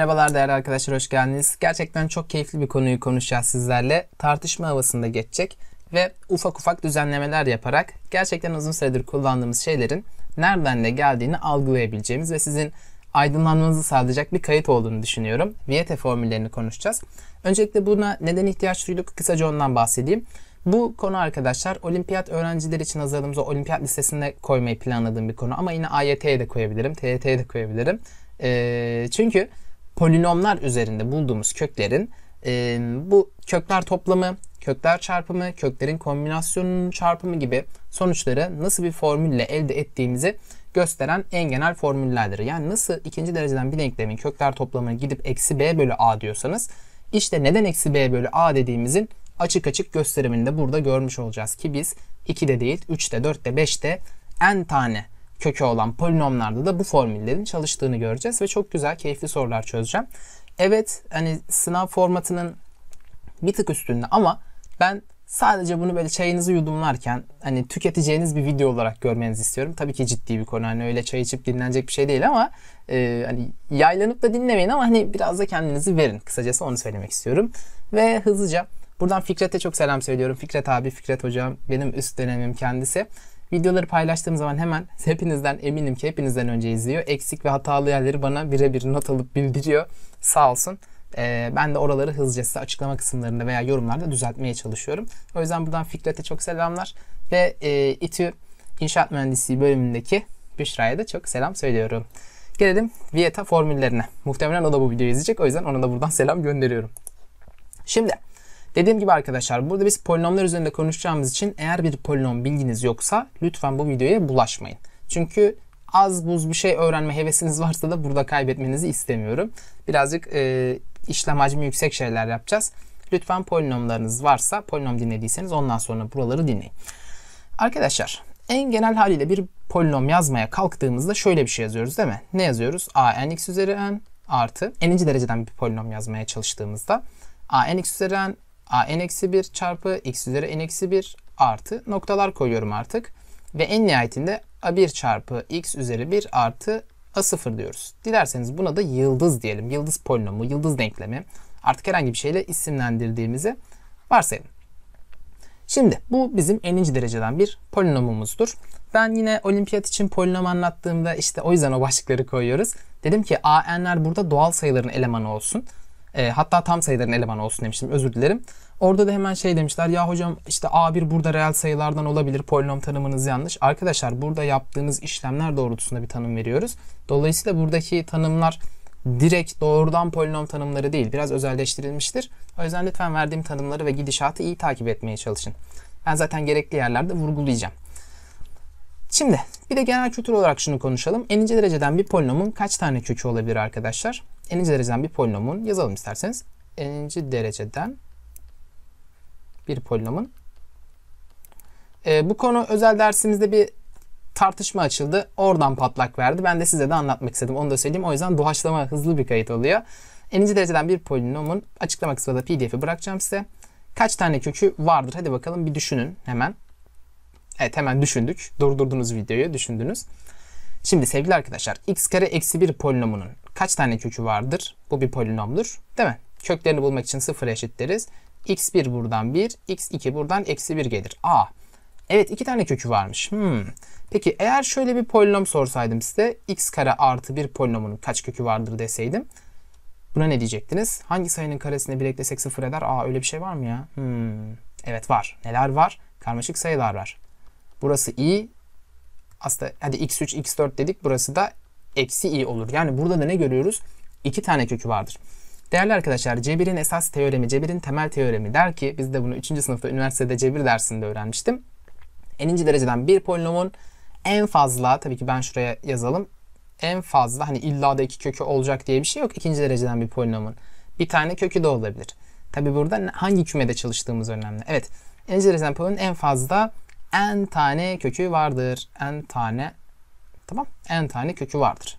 Merhabalar değerli arkadaşlar hoş geldiniz. Gerçekten çok keyifli bir konuyu konuşacağız sizlerle. Tartışma havasında geçecek ve ufak ufak düzenlemeler yaparak gerçekten uzun süredir kullandığımız şeylerin nereden de geldiğini algılayabileceğimiz ve sizin aydınlanmanızı sağlayacak bir kayıt olduğunu düşünüyorum. Viete formüllerini konuşacağız. Öncelikle buna neden ihtiyaç duyduk kısaca ondan bahsedeyim. Bu konu arkadaşlar olimpiyat öğrencileri için hazırladığımız o olimpiyat listesinde koymayı planladığım bir konu ama yine AYT'ye de koyabilirim, TYT'ye de koyabilirim. Ee, çünkü polinomlar üzerinde bulduğumuz köklerin e, bu kökler toplamı, kökler çarpımı, köklerin kombinasyonunun çarpımı gibi sonuçları nasıl bir formülle elde ettiğimizi gösteren en genel formüllerdir. Yani nasıl ikinci dereceden bir denklemin kökler toplamını gidip eksi b bölü a diyorsanız işte neden eksi b bölü a dediğimizin açık açık gösterimini de burada görmüş olacağız ki biz 2'de değil 3'te 4'te 5'te n tane kökü olan polinomlarda da bu formüllerin çalıştığını göreceğiz ve çok güzel keyifli sorular çözeceğim. Evet hani sınav formatının bir tık üstünde ama ben sadece bunu böyle çayınızı yudumlarken hani tüketeceğiniz bir video olarak görmenizi istiyorum. Tabii ki ciddi bir konu hani öyle çay içip dinlenecek bir şey değil ama e, hani yaylanıp da dinlemeyin ama hani biraz da kendinizi verin. Kısacası onu söylemek istiyorum. Ve hızlıca buradan Fikret'e çok selam söylüyorum. Fikret abi, Fikret hocam benim üst dönemim kendisi. Videoları paylaştığım zaman hemen hepinizden eminim ki hepinizden önce izliyor. Eksik ve hatalı yerleri bana birebir not alıp bildiriyor. Sağ olsun. Ee, ben de oraları hızlıca size açıklama kısımlarında veya yorumlarda düzeltmeye çalışıyorum. O yüzden buradan Fikret'e çok selamlar. Ve e, İTÜ İnşaat Mühendisliği bölümündeki Büşra'ya da çok selam söylüyorum. Gelelim Vieta formüllerine. Muhtemelen o da bu videoyu izleyecek. O yüzden ona da buradan selam gönderiyorum. Şimdi Dediğim gibi arkadaşlar burada biz polinomlar üzerinde konuşacağımız için eğer bir polinom bilginiz yoksa lütfen bu videoya bulaşmayın. Çünkü az buz bir şey öğrenme hevesiniz varsa da burada kaybetmenizi istemiyorum. Birazcık e, işlem hacmi yüksek şeyler yapacağız. Lütfen polinomlarınız varsa, polinom dinlediyseniz ondan sonra buraları dinleyin. Arkadaşlar en genel haliyle bir polinom yazmaya kalktığımızda şöyle bir şey yazıyoruz değil mi? Ne yazıyoruz? a n x üzeri n artı n'inci dereceden bir polinom yazmaya çalıştığımızda a n x üzeri n a n-1 eksi çarpı x üzeri n-1 eksi artı noktalar koyuyorum artık. Ve en nihayetinde a1 çarpı x üzeri 1 artı a0 diyoruz. Dilerseniz buna da yıldız diyelim. Yıldız polinomu, yıldız denklemi artık herhangi bir şeyle isimlendirdiğimizi varsayalım. Şimdi bu bizim eninci dereceden bir polinomumuzdur. Ben yine olimpiyat için polinom anlattığımda işte o yüzden o başlıkları koyuyoruz. Dedim ki a n'ler burada doğal sayıların elemanı olsun. E, hatta tam sayıların elemanı olsun demiştim özür dilerim. Orada da hemen şey demişler ya hocam işte A1 burada reel sayılardan olabilir polinom tanımınız yanlış. Arkadaşlar burada yaptığınız işlemler doğrultusunda bir tanım veriyoruz. Dolayısıyla buradaki tanımlar direkt doğrudan polinom tanımları değil biraz özelleştirilmiştir. O yüzden lütfen verdiğim tanımları ve gidişatı iyi takip etmeye çalışın. Ben zaten gerekli yerlerde vurgulayacağım. Şimdi bir de genel kültür olarak şunu konuşalım. En ince dereceden bir polinomun kaç tane kökü olabilir arkadaşlar? n'inci dereceden bir polinomun yazalım isterseniz. n'inci dereceden bir polinomun. E, bu konu özel dersimizde bir tartışma açıldı. Oradan patlak verdi. Ben de size de anlatmak istedim. Onu da söyleyeyim. O yüzden doğaçlama hızlı bir kayıt oluyor. N'inci dereceden bir polinomun açıklama kısmında pdf'i bırakacağım size. Kaç tane kökü vardır? Hadi bakalım bir düşünün hemen. Evet hemen düşündük. Durdurdunuz videoyu düşündünüz. Şimdi sevgili arkadaşlar x kare eksi 1 polinomunun kaç tane kökü vardır? Bu bir polinomdur değil mi? Köklerini bulmak için sıfır eşitleriz. x1 buradan 1, x2 buradan eksi 1 gelir. A. Evet iki tane kökü varmış. Hmm. Peki eğer şöyle bir polinom sorsaydım size x kare artı 1 polinomunun kaç kökü vardır deseydim. Buna ne diyecektiniz? Hangi sayının karesini 1 eklesek 0 eder? Aa öyle bir şey var mı ya? Hmm. Evet var. Neler var? Karmaşık sayılar var. Burası i. Aslında hadi x3, x4 dedik. Burası da eksi i olur. Yani burada da ne görüyoruz? İki tane kökü vardır. Değerli arkadaşlar cebirin esas teoremi, cebirin temel teoremi der ki biz de bunu 3. sınıfta üniversitede cebir dersinde öğrenmiştim. Eninci dereceden bir polinomun en fazla tabii ki ben şuraya yazalım. En fazla hani illa da iki kökü olacak diye bir şey yok. ikinci dereceden bir polinomun. Bir tane kökü de olabilir. Tabii burada hangi kümede çalıştığımız önemli. Evet. Eninci dereceden polinomun en fazla n tane kökü vardır. n tane Tamam. n tane kökü vardır.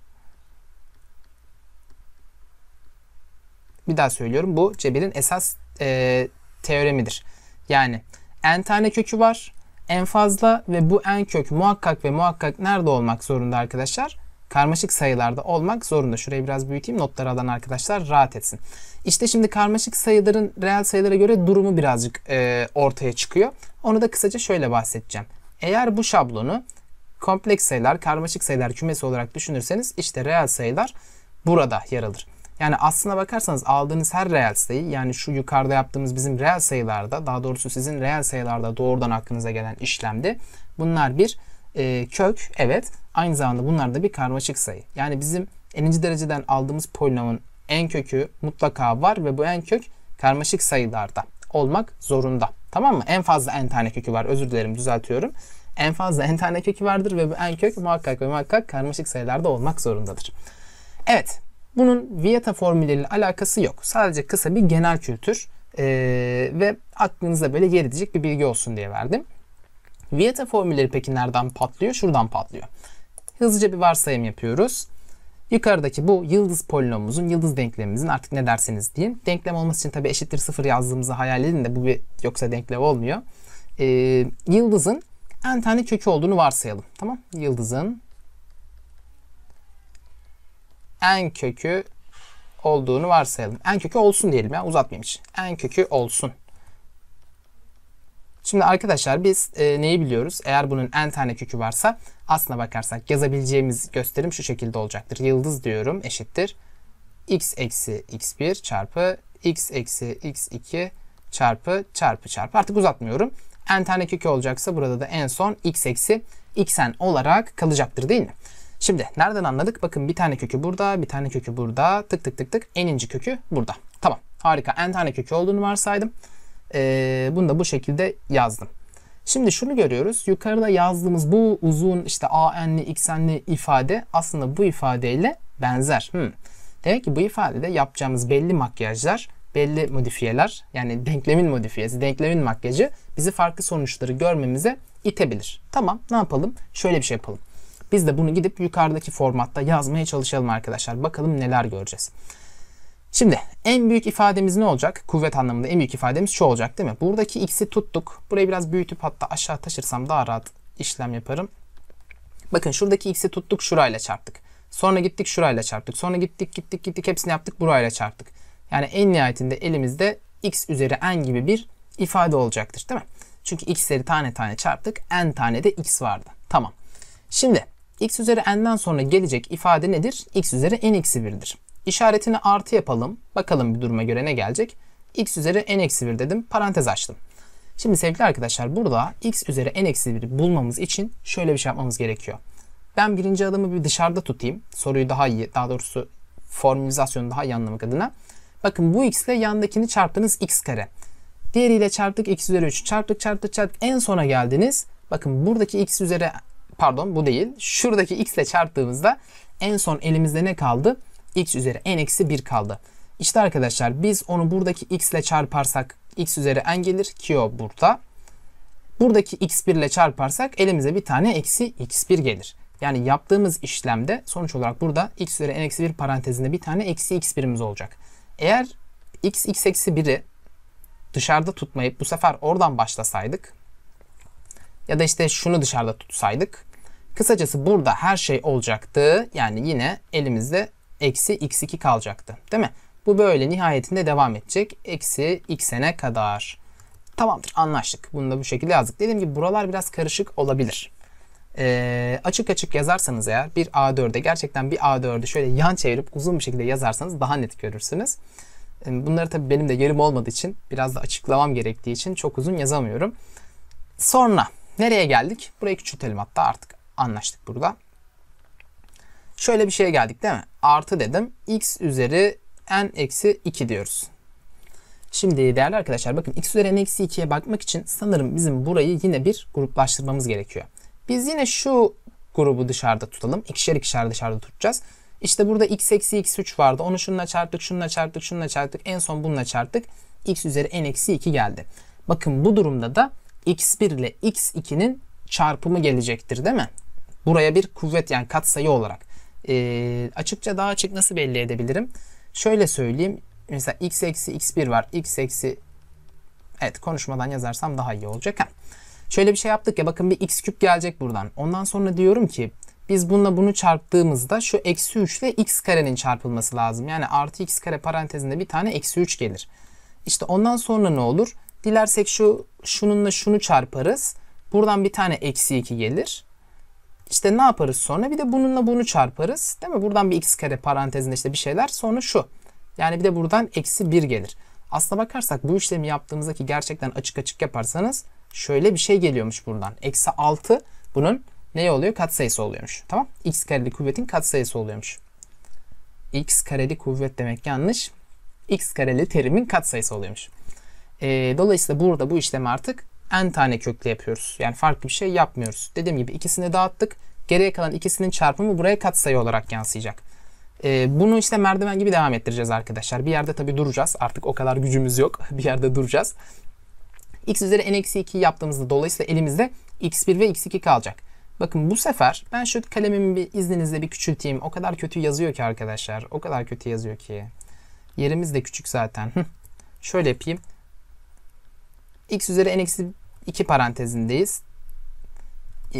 Bir daha söylüyorum. Bu cebirin esas e, teoremidir. Yani n tane kökü var. En fazla ve bu en kök muhakkak ve muhakkak nerede olmak zorunda arkadaşlar? Karmaşık sayılarda olmak zorunda. Şurayı biraz büyüteyim notları alan arkadaşlar rahat etsin. İşte şimdi karmaşık sayıların reel sayılara göre durumu birazcık e, ortaya çıkıyor. Onu da kısaca şöyle bahsedeceğim. Eğer bu şablonu kompleks sayılar, karmaşık sayılar kümesi olarak düşünürseniz işte reel sayılar burada yer alır. Yani aslına bakarsanız aldığınız her reel sayı yani şu yukarıda yaptığımız bizim reel sayılarda daha doğrusu sizin reel sayılarda doğrudan aklınıza gelen işlemdi. Bunlar bir e, kök evet aynı zamanda bunlar da bir karmaşık sayı. Yani bizim eninci dereceden aldığımız polinomun en kökü mutlaka var ve bu en kök karmaşık sayılarda olmak zorunda. Tamam mı? En fazla en tane kökü var. Özür dilerim düzeltiyorum en fazla en tane kökü vardır ve bu en kök muhakkak ve muhakkak karmaşık sayılarda olmak zorundadır. Evet, bunun Vieta formülleriyle alakası yok. Sadece kısa bir genel kültür e, ve aklınıza böyle yer edecek bir bilgi olsun diye verdim. Vieta formülleri peki nereden patlıyor? Şuradan patlıyor. Hızlıca bir varsayım yapıyoruz. Yukarıdaki bu yıldız polinomumuzun, yıldız denklemimizin artık ne derseniz deyin. Denklem olması için tabi eşittir sıfır yazdığımızı hayal edin de bu bir yoksa denklem olmuyor. Ee, yıldızın n tane kökü olduğunu varsayalım. Tamam. Yıldızın n kökü olduğunu varsayalım. N kökü olsun diyelim ya uzatmayayım hiç. N kökü olsun. Şimdi arkadaşlar biz e, neyi biliyoruz? Eğer bunun n tane kökü varsa aslına bakarsak yazabileceğimiz gösterim şu şekilde olacaktır. Yıldız diyorum eşittir. x eksi x1 çarpı x eksi x2 çarpı çarpı çarpı. Artık uzatmıyorum n tane kök olacaksa burada da en son x eksi xn olarak kalacaktır değil mi? Şimdi nereden anladık? Bakın bir tane kökü burada, bir tane kökü burada. Tık tık tık tık eninci kökü burada. Tamam harika n tane kökü olduğunu varsaydım. Ee, bunu da bu şekilde yazdım. Şimdi şunu görüyoruz. Yukarıda yazdığımız bu uzun işte an'li xn'li ifade aslında bu ifadeyle benzer. Hmm. Demek ki bu ifadede yapacağımız belli makyajlar belli modifiyeler yani denklemin modifiyesi, denklemin makyajı bizi farklı sonuçları görmemize itebilir. Tamam ne yapalım? Şöyle bir şey yapalım. Biz de bunu gidip yukarıdaki formatta yazmaya çalışalım arkadaşlar. Bakalım neler göreceğiz. Şimdi en büyük ifademiz ne olacak? Kuvvet anlamında en büyük ifademiz şu olacak değil mi? Buradaki x'i tuttuk. Burayı biraz büyütüp hatta aşağı taşırsam daha rahat işlem yaparım. Bakın şuradaki x'i tuttuk şurayla çarptık. Sonra gittik şurayla çarptık. Sonra gittik gittik gittik hepsini yaptık burayla çarptık. Yani en nihayetinde elimizde x üzeri n gibi bir ifade olacaktır değil mi? Çünkü x'leri tane tane çarptık. n tane de x vardı. Tamam. Şimdi x üzeri n'den sonra gelecek ifade nedir? x üzeri n eksi 1'dir. İşaretini artı yapalım. Bakalım bir duruma göre ne gelecek? x üzeri n eksi 1 dedim. Parantez açtım. Şimdi sevgili arkadaşlar burada x üzeri n eksi 1'i bulmamız için şöyle bir şey yapmamız gerekiyor. Ben birinci adımı bir dışarıda tutayım. Soruyu daha iyi, daha doğrusu formülizasyonu daha iyi anlamak adına. Bakın bu x ile yandakini çarptınız x kare. Diğeriyle çarptık x üzeri 3. Çarptık çarptık çarptık en sona geldiniz. Bakın buradaki x üzeri pardon bu değil. Şuradaki x ile çarptığımızda en son elimizde ne kaldı? x üzeri n eksi 1 kaldı. İşte arkadaşlar biz onu buradaki x ile çarparsak x üzeri n gelir ki o burada. Buradaki x1 ile çarparsak elimize bir tane eksi x1 gelir. Yani yaptığımız işlemde sonuç olarak burada x üzeri n eksi 1 parantezinde bir tane eksi x1'imiz olacak. Eğer x x eksi 1'i dışarıda tutmayıp bu sefer oradan başlasaydık ya da işte şunu dışarıda tutsaydık kısacası burada her şey olacaktı. Yani yine elimizde eksi x2 kalacaktı değil mi? Bu böyle nihayetinde devam edecek. Eksi x'e kadar. Tamamdır anlaştık. Bunu da bu şekilde yazdık. Dediğim gibi buralar biraz karışık olabilir e, açık açık yazarsanız eğer bir A4'e gerçekten bir A4'ü şöyle yan çevirip uzun bir şekilde yazarsanız daha net görürsünüz. Ee, bunları tabii benim de yerim olmadığı için biraz da açıklamam gerektiği için çok uzun yazamıyorum. Sonra nereye geldik? Burayı küçültelim hatta artık anlaştık burada. Şöyle bir şeye geldik değil mi? Artı dedim. X üzeri n eksi 2 diyoruz. Şimdi değerli arkadaşlar bakın x üzeri n eksi 2'ye bakmak için sanırım bizim burayı yine bir gruplaştırmamız gerekiyor. Biz yine şu grubu dışarıda tutalım. İkişer ikişer dışarıda tutacağız. İşte burada x eksi x3 vardı. Onu şununla çarptık, şununla çarptık, şununla çarptık. En son bununla çarptık. x üzeri n eksi 2 geldi. Bakın bu durumda da x1 ile x2'nin çarpımı gelecektir değil mi? Buraya bir kuvvet yani katsayı olarak. E, açıkça daha açık nasıl belli edebilirim? Şöyle söyleyeyim. Mesela x eksi x1 var. x eksi Evet konuşmadan yazarsam daha iyi olacak. Ha. Şöyle bir şey yaptık ya bakın bir x küp gelecek buradan. Ondan sonra diyorum ki biz bununla bunu çarptığımızda şu eksi 3 ile x karenin çarpılması lazım. Yani artı x kare parantezinde bir tane eksi 3 gelir. İşte ondan sonra ne olur? Dilersek şu şununla şunu çarparız. Buradan bir tane eksi 2 gelir. İşte ne yaparız sonra? Bir de bununla bunu çarparız. Değil mi? Buradan bir x kare parantezinde işte bir şeyler. Sonra şu. Yani bir de buradan eksi 1 gelir. Aslına bakarsak bu işlemi yaptığımızda ki gerçekten açık açık yaparsanız şöyle bir şey geliyormuş buradan. Eksi 6 bunun ne oluyor? Katsayısı oluyormuş. Tamam. X kareli kuvvetin katsayısı oluyormuş. X kareli kuvvet demek yanlış. X kareli terimin katsayısı oluyormuş. E, dolayısıyla burada bu işlemi artık n tane köklü yapıyoruz. Yani farklı bir şey yapmıyoruz. Dediğim gibi ikisini dağıttık. Geriye kalan ikisinin çarpımı buraya katsayı olarak yansıyacak. E, bunu işte merdiven gibi devam ettireceğiz arkadaşlar. Bir yerde tabii duracağız. Artık o kadar gücümüz yok. bir yerde duracağız x üzeri n-2 eksi yaptığımızda dolayısıyla elimizde x1 ve x2 kalacak. Bakın bu sefer ben şu kalemimi bir izninizle bir küçülteyim. O kadar kötü yazıyor ki arkadaşlar. O kadar kötü yazıyor ki. Yerimiz de küçük zaten. Şöyle yapayım. x üzeri n-2 eksi parantezindeyiz. Ee,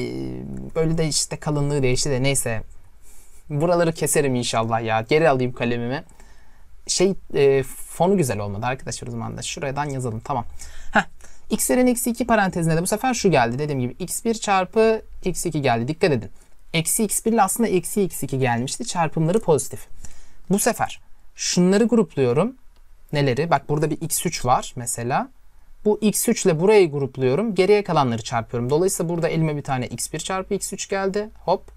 böyle de işte kalınlığı değişti de neyse. Buraları keserim inşallah ya. Geri alayım kalemimi şey e, fonu güzel olmadı arkadaşlar o zaman da şuradan yazalım tamam. Heh x'lerin eksi 2 parantezine de bu sefer şu geldi. Dediğim gibi x1 çarpı x2 geldi. Dikkat edin. Eksi x1 ile aslında eksi x2 gelmişti. Çarpımları pozitif. Bu sefer şunları grupluyorum. Neleri? Bak burada bir x3 var mesela. Bu x3 ile burayı grupluyorum. Geriye kalanları çarpıyorum. Dolayısıyla burada elime bir tane x1 çarpı x3 geldi. Hop.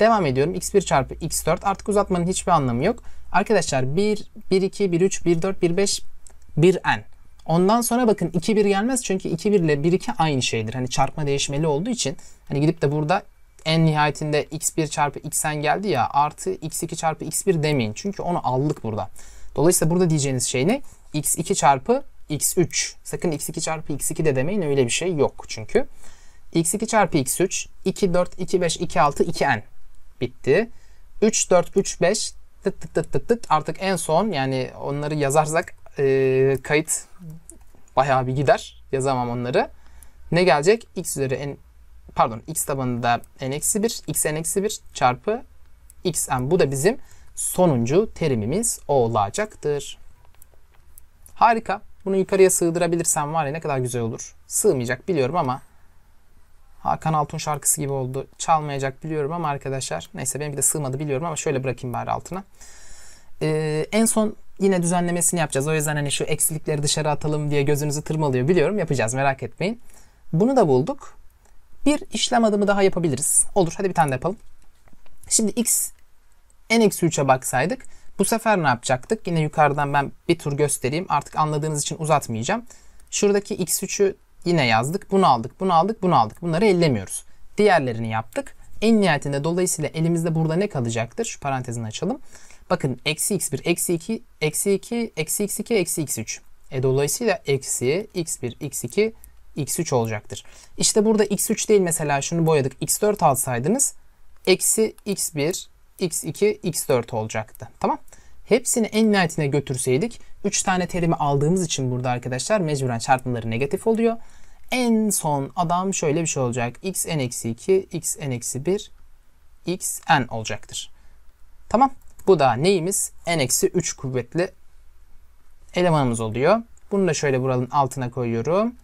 Devam ediyorum. x1 çarpı x4. Artık uzatmanın hiçbir anlamı yok. Arkadaşlar 1, 1, 2, 1, 3, 1, 4, 1, 5, 1n. Ondan sonra bakın 2-1 gelmez çünkü 2-1 ile 1-2 aynı şeydir. Hani çarpma değişmeli olduğu için hani gidip de burada en nihayetinde x1 çarpı xn geldi ya artı x2 çarpı x1 demeyin. Çünkü onu aldık burada. Dolayısıyla burada diyeceğiniz şey ne? x2 çarpı x3. Sakın x2 çarpı x2 de demeyin öyle bir şey yok çünkü. x2 çarpı x3 2 4 2 5 2 6 2n bitti. 3 4 3 5 tıt tıt tıt tıt tıt artık en son yani onları yazarsak e, kayıt bayağı bir gider. Yazamam onları. Ne gelecek? x üzeri n pardon x tabanında n eksi 1 x n eksi 1 çarpı x n. Bu da bizim sonuncu terimimiz olacaktır. Harika. Bunu yukarıya sığdırabilirsem var ya ne kadar güzel olur. Sığmayacak biliyorum ama Hakan Altun şarkısı gibi oldu. Çalmayacak biliyorum ama arkadaşlar. Neyse benimki de sığmadı biliyorum ama şöyle bırakayım bari altına. Ee, en son yine düzenlemesini yapacağız. O yüzden hani şu eksilikleri dışarı atalım diye gözünüzü tırmalıyor. Biliyorum yapacağız merak etmeyin. Bunu da bulduk. Bir işlem adımı daha yapabiliriz. Olur hadi bir tane de yapalım. Şimdi x en eksi 3e baksaydık bu sefer ne yapacaktık? Yine yukarıdan ben bir tur göstereyim. Artık anladığınız için uzatmayacağım. Şuradaki x3'ü yine yazdık. Bunu aldık, bunu aldık, bunu aldık. Bunları ellemiyoruz. Diğerlerini yaptık. En nihayetinde dolayısıyla elimizde burada ne kalacaktır? Şu parantezini açalım. Bakın eksi x1, eksi 2, eksi 2, eksi x2, eksi x3. E, dolayısıyla eksi x1, x2, x3 olacaktır. İşte burada x3 değil mesela şunu boyadık. x4 alsaydınız eksi x1, x2, x4 olacaktı. Tamam. Hepsini en nihayetine götürseydik 3 tane terimi aldığımız için burada arkadaşlar mecburen çarpımları negatif oluyor. En son adam şöyle bir şey olacak. x n-2, x n-1, x n olacaktır. Tamam. Bu da neyimiz? N-3 kuvvetli elemanımız oluyor. Bunu da şöyle buranın altına koyuyorum.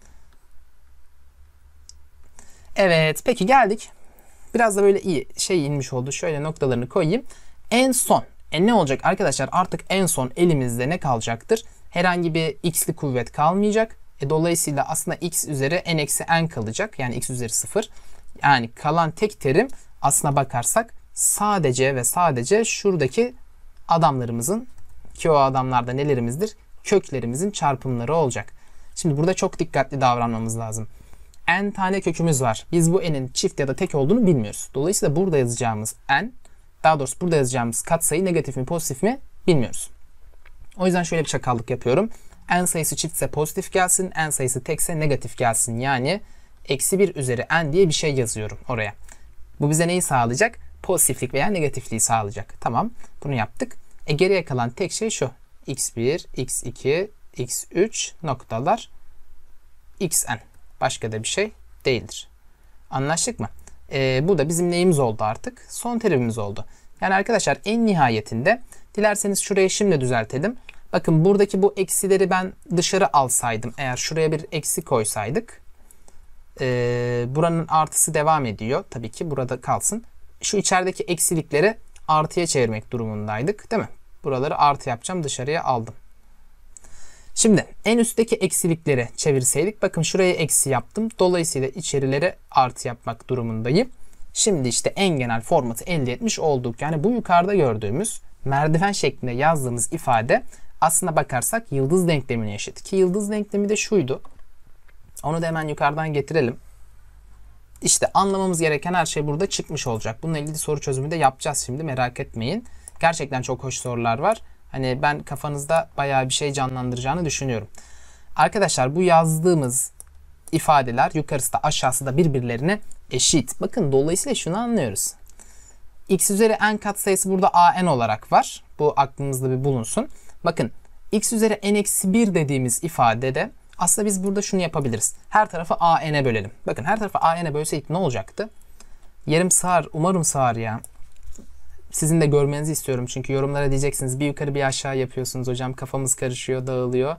Evet peki geldik. Biraz da böyle iyi şey inmiş oldu. Şöyle noktalarını koyayım. En son. E ne olacak arkadaşlar? Artık en son elimizde ne kalacaktır? Herhangi bir x'li kuvvet kalmayacak. E dolayısıyla aslında x üzeri n eksi n kalacak. Yani x üzeri 0. Yani kalan tek terim aslına bakarsak sadece ve sadece şuradaki adamlarımızın ki o adamlarda nelerimizdir? Köklerimizin çarpımları olacak. Şimdi burada çok dikkatli davranmamız lazım. n tane kökümüz var. Biz bu n'in çift ya da tek olduğunu bilmiyoruz. Dolayısıyla burada yazacağımız n, daha doğrusu burada yazacağımız katsayı negatif mi pozitif mi bilmiyoruz. O yüzden şöyle bir çakallık yapıyorum. n sayısı çiftse pozitif gelsin, n sayısı tekse negatif gelsin. Yani eksi 1 üzeri n diye bir şey yazıyorum oraya. Bu bize neyi sağlayacak? pozitiflik veya negatifliği sağlayacak. Tamam bunu yaptık. E, geriye kalan tek şey şu. x1, x2, x3 noktalar xn. Başka da bir şey değildir. Anlaştık mı? E, bu da bizim neyimiz oldu artık? Son terimimiz oldu. Yani arkadaşlar en nihayetinde dilerseniz şurayı şimdi düzeltelim. Bakın buradaki bu eksileri ben dışarı alsaydım eğer şuraya bir eksi koysaydık e, buranın artısı devam ediyor. Tabii ki burada kalsın şu içerideki eksilikleri artıya çevirmek durumundaydık değil mi? Buraları artı yapacağım dışarıya aldım. Şimdi en üstteki eksilikleri çevirseydik bakın şuraya eksi yaptım. Dolayısıyla içerilere artı yapmak durumundayım. Şimdi işte en genel formatı elde etmiş olduk. Yani bu yukarıda gördüğümüz merdiven şeklinde yazdığımız ifade aslında bakarsak yıldız denklemini eşit. Ki yıldız denklemi de şuydu. Onu da hemen yukarıdan getirelim. İşte anlamamız gereken her şey burada çıkmış olacak. Bununla ilgili soru çözümü de yapacağız şimdi merak etmeyin. Gerçekten çok hoş sorular var. Hani ben kafanızda bayağı bir şey canlandıracağını düşünüyorum. Arkadaşlar bu yazdığımız ifadeler yukarısı da aşağısı da birbirlerine eşit. Bakın dolayısıyla şunu anlıyoruz. x üzeri n katsayısı burada an olarak var. Bu aklınızda bir bulunsun. Bakın x üzeri n eksi 1 dediğimiz ifadede aslında biz burada şunu yapabiliriz. Her tarafı AN'e bölelim. Bakın her tarafı AN'e bölseydik ne olacaktı? Yarım sığar. Umarım sığar ya. Sizin de görmenizi istiyorum. Çünkü yorumlara diyeceksiniz bir yukarı bir aşağı yapıyorsunuz hocam. Kafamız karışıyor, dağılıyor.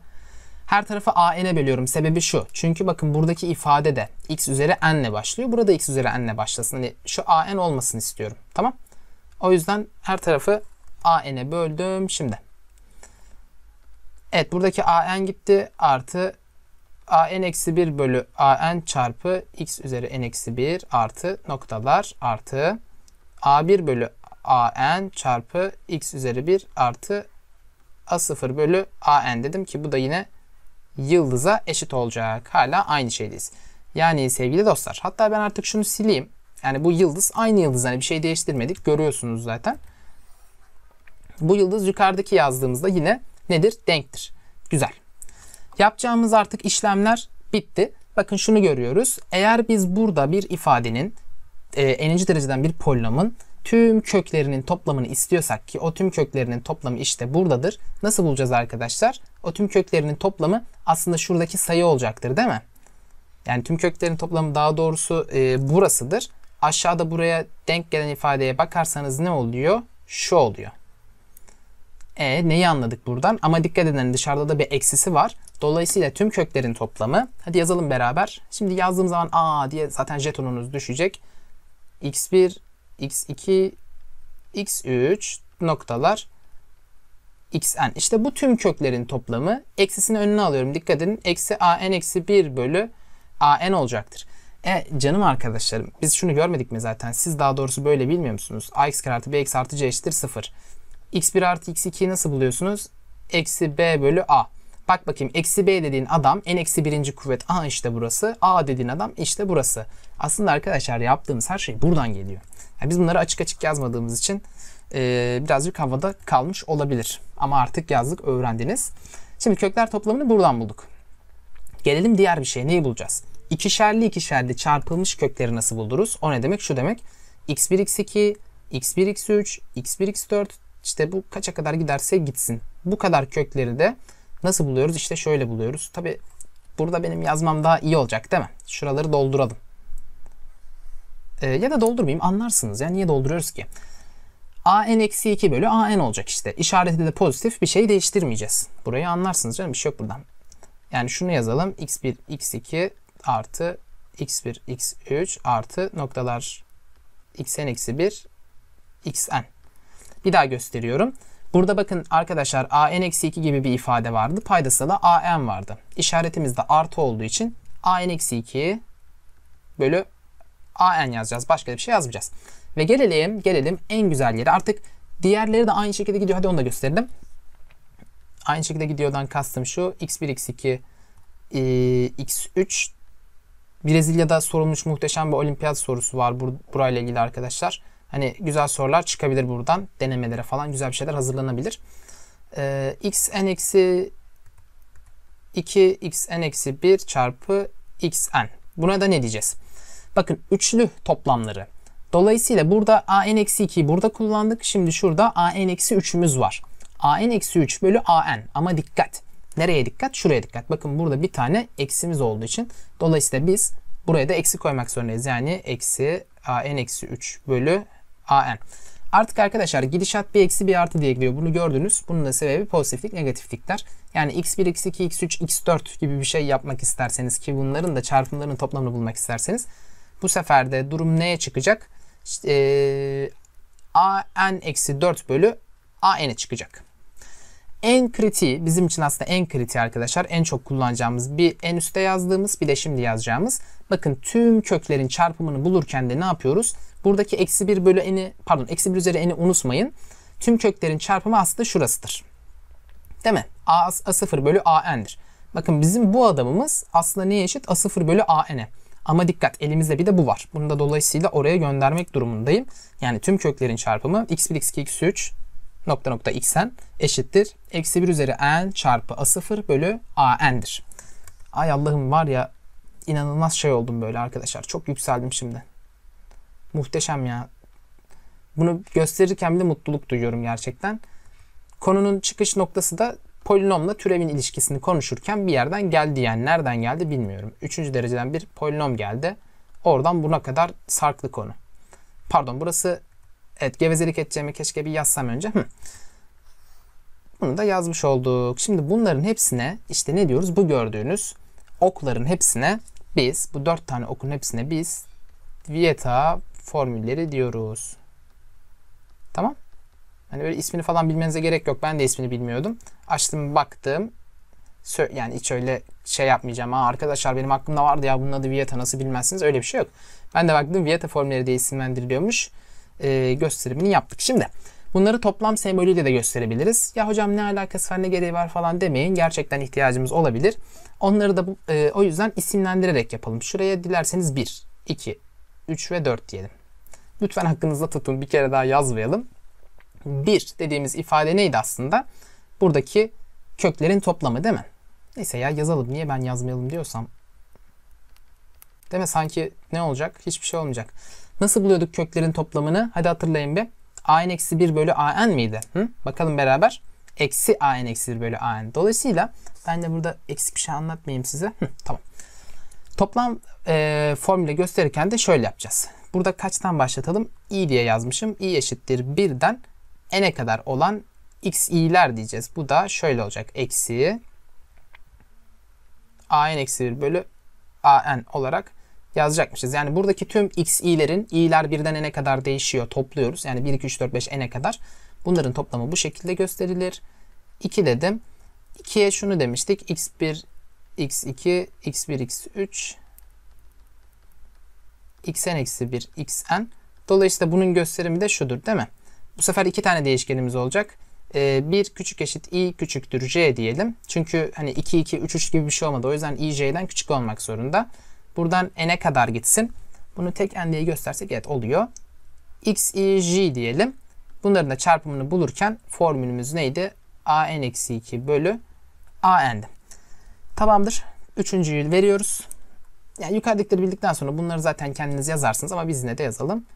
Her tarafı AN'e bölüyorum. Sebebi şu. Çünkü bakın buradaki ifade de x üzeri n'le başlıyor. Burada x üzeri n'le başlasın. Hani şu AN olmasın istiyorum. Tamam. O yüzden her tarafı AN'e böldüm. Şimdi. Evet buradaki AN gitti. Artı an-1 bölü an çarpı x üzeri n-1 artı noktalar artı a1 bölü an çarpı x üzeri 1 artı a0 bölü an dedim ki bu da yine yıldıza eşit olacak. Hala aynı şeydeyiz. Yani sevgili dostlar hatta ben artık şunu sileyim. Yani bu yıldız aynı yıldız. Yani bir şey değiştirmedik. Görüyorsunuz zaten. Bu yıldız yukarıdaki yazdığımızda yine nedir? Denktir. Güzel. Yapacağımız artık işlemler bitti. Bakın şunu görüyoruz. Eğer biz burada bir ifadenin e, eninci dereceden bir polinomun tüm köklerinin toplamını istiyorsak ki o tüm köklerinin toplamı işte buradadır. Nasıl bulacağız arkadaşlar? O tüm köklerinin toplamı aslında şuradaki sayı olacaktır değil mi? Yani tüm köklerin toplamı daha doğrusu e, burasıdır. Aşağıda buraya denk gelen ifadeye bakarsanız ne oluyor? Şu oluyor. E neyi anladık buradan? Ama dikkat edin hani dışarıda da bir eksisi var. Dolayısıyla tüm köklerin toplamı, hadi yazalım beraber. Şimdi yazdığım zaman a diye zaten jetonunuz düşecek. x1, x2, x3 noktalar xn. İşte bu tüm köklerin toplamı eksisini önüne alıyorum. Dikkat edin eksi an eksi 1 bölü an olacaktır. E canım arkadaşlarım biz şunu görmedik mi zaten? Siz daha doğrusu böyle bilmiyor musunuz? ax kare artı b x artı c eşittir 0. x1 artı x2'yi nasıl buluyorsunuz? Eksi b bölü a. Bak bakayım eksi b dediğin adam en eksi birinci kuvvet a işte burası. A dediğin adam işte burası. Aslında arkadaşlar yaptığımız her şey buradan geliyor. Yani biz bunları açık açık yazmadığımız için e, birazcık havada kalmış olabilir. Ama artık yazdık öğrendiniz. Şimdi kökler toplamını buradan bulduk. Gelelim diğer bir şeye. Neyi bulacağız? İkişerli ikişerli çarpılmış kökleri nasıl buluruz? O ne demek? Şu demek. x1, x2, x1, x3, x1, x4 işte bu kaça kadar giderse gitsin. Bu kadar kökleri de Nasıl buluyoruz? İşte şöyle buluyoruz. Tabi burada benim yazmam daha iyi olacak değil mi? Şuraları dolduralım. Ee, ya da doldurmayayım anlarsınız. Ya niye dolduruyoruz ki? A n eksi 2 bölü A n olacak işte. İşaretli de pozitif bir şey değiştirmeyeceğiz. Burayı anlarsınız canım bir şey yok buradan. Yani şunu yazalım. x1, x2 artı x1, x3 artı noktalar xn eksi 1 xn. Bir daha gösteriyorum. Burada bakın arkadaşlar an-2 gibi bir ifade vardı. paydası da an vardı. İşaretimiz de artı olduğu için an-2 bölü an yazacağız. Başka bir şey yazmayacağız. Ve gelelim gelelim en güzel yeri. Artık diğerleri de aynı şekilde gidiyor. Hadi onu da gösterelim. Aynı şekilde gidiyordan kastım şu. x1, x2, e, x3. Brezilya'da sorulmuş muhteşem bir olimpiyat sorusu var bur burayla ilgili arkadaşlar. Hani güzel sorular çıkabilir buradan. Denemelere falan güzel bir şeyler hazırlanabilir. Ee, n eksi 2 x n eksi 1 çarpı x n. Buna da ne diyeceğiz? Bakın üçlü toplamları. Dolayısıyla burada a n eksi 2'yi burada kullandık. Şimdi şurada a n eksi 3'ümüz var. A n eksi 3 bölü a n Ama dikkat. Nereye dikkat? Şuraya dikkat. Bakın burada bir tane eksimiz olduğu için. Dolayısıyla biz buraya da eksi koymak zorundayız. Yani eksi a n eksi 3 bölü AN. Artık arkadaşlar gidişat bir eksi bir artı diye gidiyor. Bunu gördünüz. Bunun da sebebi pozitiflik negatiflikler. Yani x1, x2, x3, x4 gibi bir şey yapmak isterseniz ki bunların da çarpımlarının toplamını bulmak isterseniz bu sefer de durum neye çıkacak? İşte, ee, an-4 bölü an'e çıkacak. En kritiği bizim için aslında en kritiği arkadaşlar en çok kullanacağımız bir en üste yazdığımız bir de şimdi yazacağımız. Bakın tüm köklerin çarpımını bulurken de ne yapıyoruz? Buradaki eksi 1 bölü n'i pardon eksi 1 üzeri n'i unutmayın. Tüm köklerin çarpımı aslında şurasıdır. Değil mi? A, A0 bölü AN'dir. Bakın bizim bu adamımız aslında neye eşit? A0 bölü AN'e. Ama dikkat elimizde bir de bu var. Bunu da dolayısıyla oraya göndermek durumundayım. Yani tüm köklerin çarpımı x1, x2, x3 nokta nokta xn eşittir. Eksi 1 üzeri n çarpı a0 bölü an'dir. Ay Allah'ım var ya inanılmaz şey oldum böyle arkadaşlar. Çok yükseldim şimdi. Muhteşem ya. Bunu gösterirken bile mutluluk duyuyorum gerçekten. Konunun çıkış noktası da polinomla türevin ilişkisini konuşurken bir yerden geldi yani nereden geldi bilmiyorum. Üçüncü dereceden bir polinom geldi. Oradan buna kadar sarklı konu. Pardon burası Evet gevezelik edeceğimi keşke bir yazsam önce. Hı. Bunu da yazmış olduk. Şimdi bunların hepsine işte ne diyoruz? Bu gördüğünüz okların hepsine biz bu dört tane okun hepsine biz Vieta formülleri diyoruz. Tamam. Hani böyle ismini falan bilmenize gerek yok. Ben de ismini bilmiyordum. Açtım baktım. Yani hiç öyle şey yapmayacağım. Ha, arkadaşlar benim aklımda vardı ya bunun adı Vieta nasıl bilmezsiniz. Öyle bir şey yok. Ben de baktım Vieta formülleri diye isimlendiriliyormuş e, gösterimini yaptık. Şimdi bunları toplam sembolüyle de gösterebiliriz. Ya hocam ne alakası var ne gereği var falan demeyin. Gerçekten ihtiyacımız olabilir. Onları da e, o yüzden isimlendirerek yapalım. Şuraya dilerseniz 1, 2, 3 ve 4 diyelim. Lütfen hakkınızda tutun bir kere daha yazmayalım. 1 dediğimiz ifade neydi aslında? Buradaki köklerin toplamı değil mi? Neyse ya yazalım. Niye ben yazmayalım diyorsam. Değil mi? Sanki ne olacak? Hiçbir şey olmayacak. Nasıl buluyorduk köklerin toplamını? Hadi hatırlayın bir. an-1 bölü an miydi? Hı? Bakalım beraber. Eksi an-1 bölü an. Dolayısıyla ben de burada eksik bir şey anlatmayayım size. Hı, tamam. Toplam e, formüle gösterirken de şöyle yapacağız. Burada kaçtan başlatalım? i diye yazmışım. i eşittir 1'den n'e kadar olan x i'ler diyeceğiz. Bu da şöyle olacak. Eksi an-1 bölü an olarak yazacakmışız. Yani buradaki tüm x i'lerin i'ler birden n'e kadar değişiyor. Topluyoruz. Yani 1, 2, 3, 4, 5 n'e kadar. Bunların toplamı bu şekilde gösterilir. 2 dedim. 2'ye şunu demiştik. x1, x2, x1, x3, xn eksi 1, xn. Dolayısıyla bunun gösterimi de şudur değil mi? Bu sefer iki tane değişkenimiz olacak. Ee, bir küçük eşit i küçüktür j diyelim. Çünkü hani 2, 2, 3, 3 gibi bir şey olmadı. O yüzden i j'den küçük olmak zorunda. Buradan n'e kadar gitsin. Bunu tek n diye göstersek evet oluyor. x, i, j diyelim. Bunların da çarpımını bulurken formülümüz neydi? a n eksi 2 bölü a n'di. Tamamdır. Üçüncüyü veriyoruz. Yani yukarıdakileri bildikten sonra bunları zaten kendiniz yazarsınız ama biz yine de yazalım.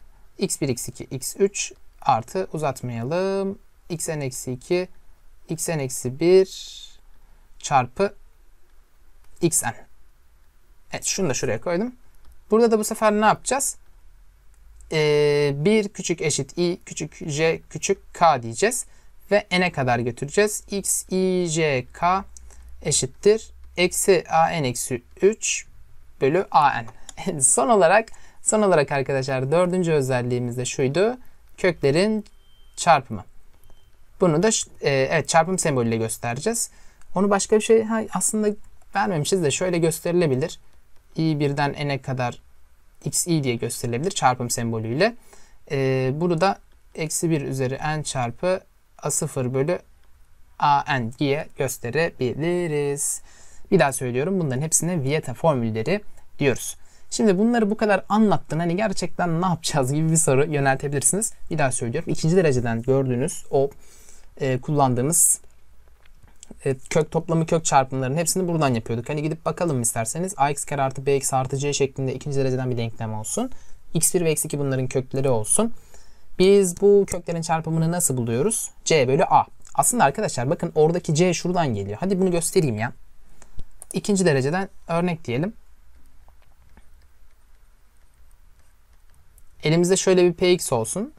x1, x2, x3 artı uzatmayalım. xn eksi 2, xn eksi 1 çarpı xn. Evet şunu da şuraya koydum. Burada da bu sefer ne yapacağız? Ee, 1 küçük eşit i küçük j küçük k diyeceğiz. Ve n'e kadar götüreceğiz. x, i, j, k eşittir. Eksi a n eksi 3 bölü a n. son olarak son olarak arkadaşlar dördüncü özelliğimiz de şuydu. Köklerin çarpımı. Bunu da e, evet çarpım sembolüyle göstereceğiz. Onu başka bir şey ha, aslında vermemişiz de şöyle gösterilebilir i1'den n'e kadar xi diye gösterilebilir çarpım sembolüyle. E, bunu da eksi 1 üzeri n çarpı a0 bölü a n diye gösterebiliriz. Bir daha söylüyorum bunların hepsine Vieta formülleri diyoruz. Şimdi bunları bu kadar anlattın hani gerçekten ne yapacağız gibi bir soru yöneltebilirsiniz. Bir daha söylüyorum. ikinci dereceden gördüğünüz o e, kullandığınız e, kök toplamı kök çarpımlarının hepsini buradan yapıyorduk. Hani gidip bakalım isterseniz. ax kare artı bx artı c şeklinde ikinci dereceden bir denklem olsun. x1 ve x2 bunların kökleri olsun. Biz bu köklerin çarpımını nasıl buluyoruz? c bölü a. Aslında arkadaşlar bakın oradaki c şuradan geliyor. Hadi bunu göstereyim ya. İkinci dereceden örnek diyelim. Elimizde şöyle bir px olsun.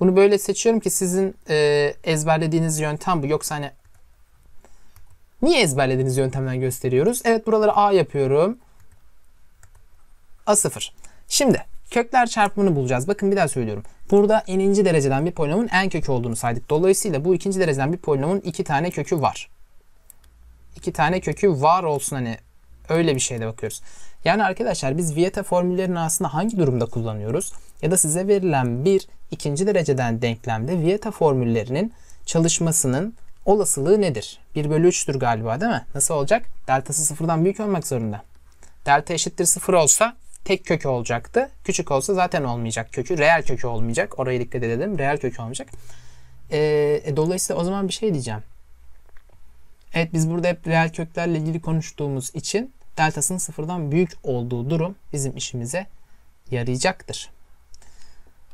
Bunu böyle seçiyorum ki sizin e, ezberlediğiniz yöntem bu. Yoksa hani niye ezberlediğiniz yöntemden gösteriyoruz? Evet buraları A yapıyorum. A0. Şimdi kökler çarpımını bulacağız. Bakın bir daha söylüyorum. Burada eninci dereceden bir polinomun en kökü olduğunu saydık. Dolayısıyla bu ikinci dereceden bir polinomun iki tane kökü var. İki tane kökü var olsun hani Öyle bir şeyde bakıyoruz. Yani arkadaşlar biz Vieta formüllerini aslında hangi durumda kullanıyoruz? Ya da size verilen bir ikinci dereceden denklemde Vieta formüllerinin çalışmasının olasılığı nedir? 1 bölü 3'tür galiba değil mi? Nasıl olacak? Deltası sıfırdan büyük olmak zorunda. Delta eşittir sıfır olsa tek kökü olacaktı. Küçük olsa zaten olmayacak kökü. Reel kökü olmayacak. Orayı dikkat edelim. Reel kökü olmayacak. E, e, dolayısıyla o zaman bir şey diyeceğim. Evet biz burada hep reel köklerle ilgili konuştuğumuz için deltasının sıfırdan büyük olduğu durum bizim işimize yarayacaktır.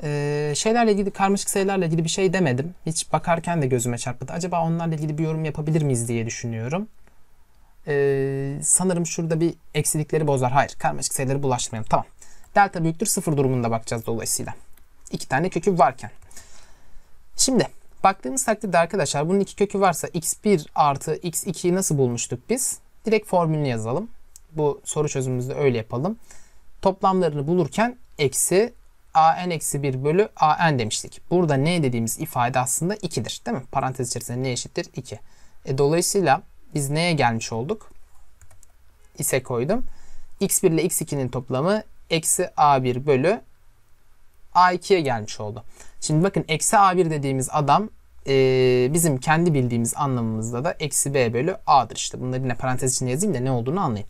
Ee, şeylerle ilgili karmaşık sayılarla ilgili bir şey demedim. Hiç bakarken de gözüme çarptı. Acaba onlarla ilgili bir yorum yapabilir miyiz diye düşünüyorum. Ee, sanırım şurada bir eksilikleri bozar. Hayır karmaşık sayıları bulaştırmayalım. Tamam. Delta büyüktür sıfır durumunda bakacağız dolayısıyla. İki tane kökü varken. Şimdi baktığımız takdirde arkadaşlar bunun iki kökü varsa x1 artı x2'yi nasıl bulmuştuk biz? Direkt formülünü yazalım. Bu soru çözümümüzde öyle yapalım. Toplamlarını bulurken eksi an eksi 1 bölü an demiştik. Burada n dediğimiz ifade aslında 2'dir değil mi? Parantez içerisinde n eşittir 2. E, dolayısıyla biz neye gelmiş olduk? İse koydum. x1 ile x2'nin toplamı eksi a1 bölü a2'ye gelmiş oldu. Şimdi bakın eksi a1 dediğimiz adam e, bizim kendi bildiğimiz anlamımızda da eksi b bölü a'dır. İşte bunları yine parantez içinde yazayım da ne olduğunu anlayın.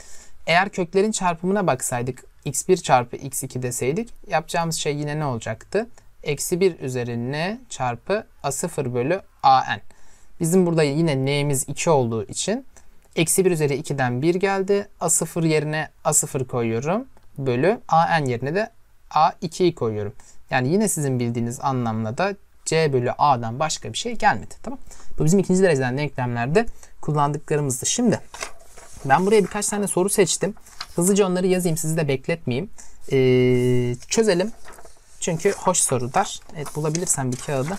Eğer köklerin çarpımına baksaydık x1 çarpı x2 deseydik yapacağımız şey yine ne olacaktı? Eksi 1 üzeri n çarpı a0 bölü an. Bizim burada yine n'imiz 2 olduğu için eksi 1 üzeri 2'den 1 geldi. a0 yerine a0 koyuyorum bölü an yerine de a2'yi koyuyorum. Yani yine sizin bildiğiniz anlamla da c bölü a'dan başka bir şey gelmedi. Tamam. Bu bizim ikinci dereceden denklemlerde kullandıklarımızdı. Şimdi ben buraya birkaç tane soru seçtim. Hızlıca onları yazayım sizi de bekletmeyeyim. Ee, çözelim. Çünkü hoş sorular. Evet bulabilirsen bir kağıda.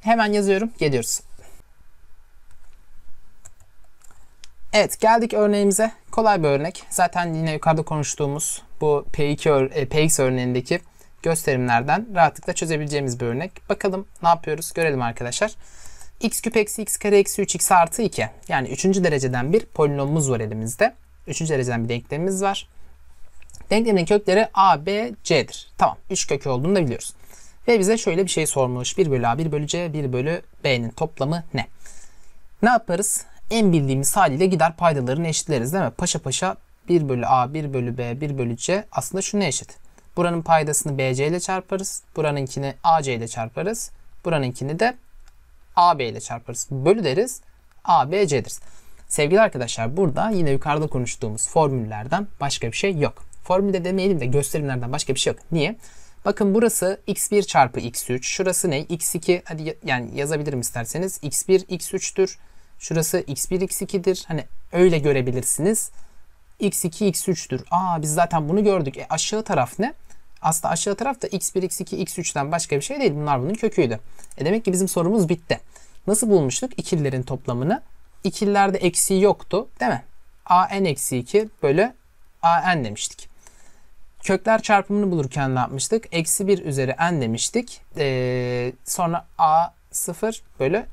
Hemen yazıyorum. Geliyoruz. Evet geldik örneğimize. Kolay bir örnek. Zaten yine yukarıda konuştuğumuz bu P2, e, PX örneğindeki gösterimlerden rahatlıkla çözebileceğimiz bir örnek. Bakalım ne yapıyoruz görelim arkadaşlar x küp eksi x kare eksi 3x artı 2. Yani üçüncü dereceden bir polinomumuz var elimizde. üçüncü dereceden bir denklemimiz var. Denklemin kökleri a, b, c'dir. Tamam. üç kökü olduğunu da biliyoruz. Ve bize şöyle bir şey sormuş. 1 bölü a, 1 bölü c, 1 bölü b'nin toplamı ne? Ne yaparız? En bildiğimiz haliyle gider paydalarını eşitleriz değil mi? Paşa paşa 1 bölü a, 1 bölü b, 1 bölü c aslında şuna eşit. Buranın paydasını bc ile çarparız. Buranınkini ac ile çarparız. Buranınkini de AB ile çarparız. Bölü deriz. ABC'dir. Sevgili arkadaşlar burada yine yukarıda konuştuğumuz formüllerden başka bir şey yok. Formülde demeyelim de gösterimlerden başka bir şey yok. Niye? Bakın burası x1 çarpı x3. Şurası ne? x2 hadi yani yazabilirim isterseniz. x1 x3'tür. Şurası x1 x2'dir. Hani öyle görebilirsiniz. x2 x3'tür. Aa biz zaten bunu gördük. E aşağı taraf ne? Aslında aşağı taraf da x1, x2, x3'ten başka bir şey değil. Bunlar bunun köküydü. E demek ki bizim sorumuz bitti. Nasıl bulmuştuk ikillerin toplamını? İkillerde eksi yoktu değil mi? An eksi 2 bölü an demiştik. Kökler çarpımını bulurken ne yapmıştık? Eksi 1 üzeri n demiştik. Ee, sonra a 0 bölü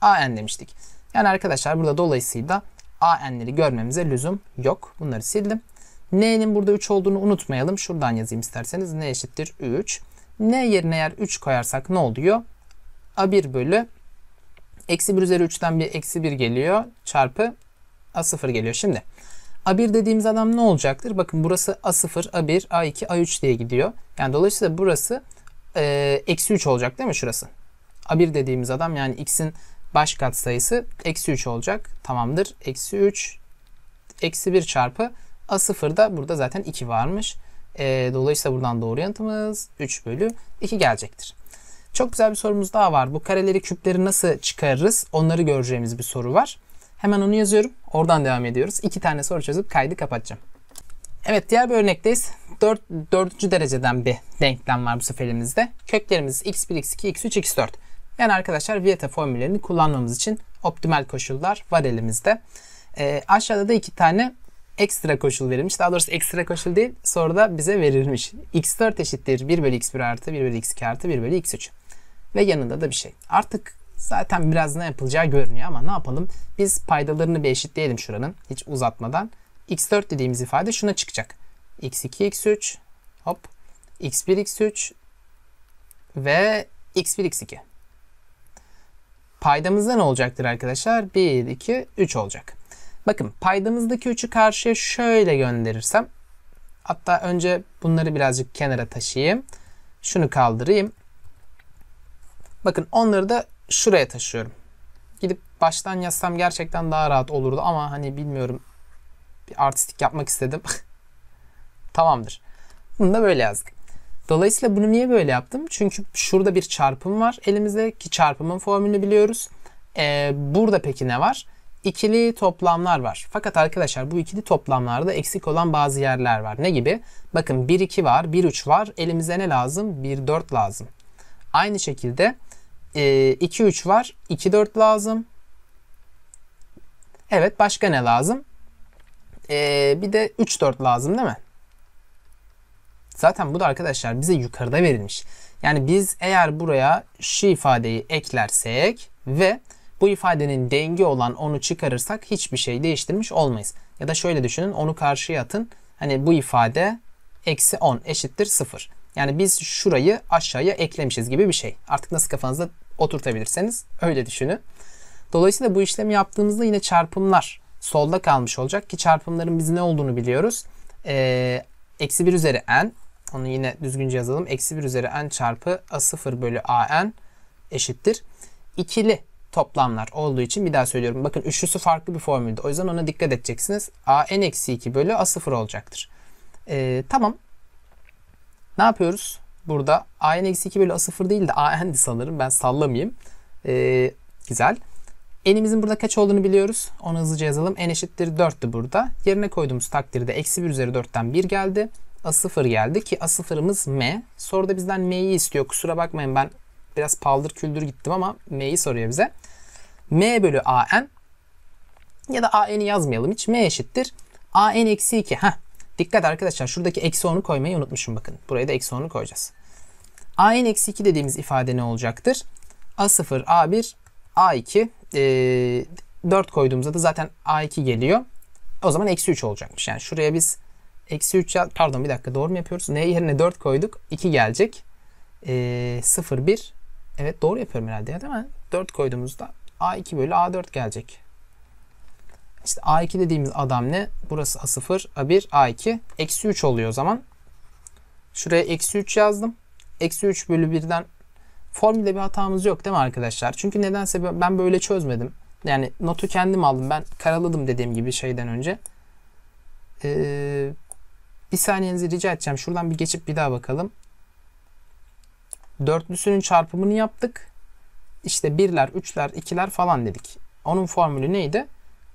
an demiştik. Yani arkadaşlar burada dolayısıyla a görmemize lüzum yok. Bunları sildim. N'nin burada 3 olduğunu unutmayalım. Şuradan yazayım isterseniz. N eşittir 3. N yerine eğer 3 koyarsak ne oluyor? A1 bölü eksi 1 üzeri 3'ten bir eksi 1 geliyor. Çarpı A0 geliyor. Şimdi A1 dediğimiz adam ne olacaktır? Bakın burası A0, A1, A2, A3 diye gidiyor. Yani dolayısıyla burası e, eksi 3 olacak değil mi şurası? A1 dediğimiz adam yani x'in baş katsayısı eksi 3 olacak. Tamamdır. Eksi 3 eksi 1 çarpı A0'da burada zaten 2 varmış. E, dolayısıyla buradan doğru yanıtımız 3 bölü 2 gelecektir. Çok güzel bir sorumuz daha var. Bu kareleri küpleri nasıl çıkarırız? Onları göreceğimiz bir soru var. Hemen onu yazıyorum. Oradan devam ediyoruz. İki tane soru çözüp kaydı kapatacağım. Evet diğer bir örnekteyiz. 4, 4. dereceden bir denklem var bu sefer elimizde. Köklerimiz x1, x2, x3, x4. Yani arkadaşlar Vieta formüllerini kullanmamız için optimal koşullar var elimizde. E, aşağıda da iki tane ekstra koşul verilmiş. Daha doğrusu ekstra koşul değil Sonra da bize verilmiş. x4 eşittir 1 bölü x1 artı 1 bölü x2 artı 1 bölü x3. Ve yanında da bir şey. Artık zaten biraz ne yapılacağı görünüyor ama ne yapalım? Biz paydalarını bir eşitleyelim şuranın hiç uzatmadan. x4 dediğimiz ifade şuna çıkacak. x2, x3 hop x1, x3 ve x1, x2. Paydamızda ne olacaktır arkadaşlar? 1, 2, 3 olacak. Bakın paydamızdaki 3'ü karşıya şöyle gönderirsem hatta önce bunları birazcık kenara taşıyayım. Şunu kaldırayım. Bakın onları da şuraya taşıyorum. Gidip baştan yazsam gerçekten daha rahat olurdu ama hani bilmiyorum bir artistik yapmak istedim. Tamamdır. Bunu da böyle yazdık. Dolayısıyla bunu niye böyle yaptım? Çünkü şurada bir çarpım var elimizde ki çarpımın formülünü biliyoruz. Ee, burada peki ne var? ikili toplamlar var. Fakat arkadaşlar bu ikili toplamlarda eksik olan bazı yerler var. Ne gibi? Bakın 1 2 var, 1 3 var. Elimize ne lazım? 1 4 lazım. Aynı şekilde 2 e, 3 var, 2 4 lazım. Evet, başka ne lazım? E, bir de 3 4 lazım değil mi? Zaten bu da arkadaşlar bize yukarıda verilmiş. Yani biz eğer buraya şu ifadeyi eklersek ve bu ifadenin denge olan 10'u çıkarırsak hiçbir şey değiştirmiş olmayız. Ya da şöyle düşünün 10'u karşıya atın. Hani bu ifade eksi 10 eşittir 0. Yani biz şurayı aşağıya eklemişiz gibi bir şey. Artık nasıl kafanızda oturtabilirseniz öyle düşünün. Dolayısıyla bu işlemi yaptığımızda yine çarpımlar solda kalmış olacak ki çarpımların biz ne olduğunu biliyoruz. Ee, eksi 1 üzeri n onu yine düzgünce yazalım. Eksi 1 üzeri n çarpı a0 bölü a n eşittir. İkili toplamlar olduğu için bir daha söylüyorum. Bakın üçlüsü farklı bir formülde. O yüzden ona dikkat edeceksiniz. A n-2 eksi bölü A sıfır olacaktır. Ee, tamam. Ne yapıyoruz? Burada A n-2 eksi bölü A sıfır değil de A n'di sanırım. Ben sallamayayım. Ee, güzel. N'imizin burada kaç olduğunu biliyoruz. Onu hızlıca yazalım. N eşittir 4'tü burada. Yerine koyduğumuz takdirde eksi 1 üzeri 4'ten 1 geldi. A0 geldi ki A0'ımız M. Soruda bizden M'yi istiyor. Kusura bakmayın ben biraz paldır küldür gittim ama M'yi soruyor bize. M bölü AN ya da AN'i yazmayalım hiç. M eşittir. AN eksi 2. Heh. Dikkat arkadaşlar şuradaki eksi 10'u koymayı unutmuşum bakın. Buraya da eksi 10'u koyacağız. AN eksi 2 dediğimiz ifade ne olacaktır? A0, A1, A2. Ee, 4 koyduğumuzda da zaten A2 geliyor. O zaman eksi 3 olacakmış. Yani şuraya biz eksi 3 pardon bir dakika doğru mu yapıyoruz? Ne yerine 4 koyduk? 2 gelecek. Ee, 0, 1, Evet doğru yapıyorum herhalde ya değil mi? 4 koyduğumuzda A2 bölü A4 gelecek. İşte A2 dediğimiz adam ne? Burası A0, A1, A2. Eksi 3 oluyor o zaman. Şuraya eksi 3 yazdım. Eksi 3 bölü 1'den formülde bir hatamız yok değil mi arkadaşlar? Çünkü nedense ben böyle çözmedim. Yani notu kendim aldım. Ben karaladım dediğim gibi şeyden önce. Ee, bir saniyenizi rica edeceğim. Şuradan bir geçip bir daha bakalım. Dörtlüsünün çarpımını yaptık. İşte birler, üçler, ikiler falan dedik. Onun formülü neydi?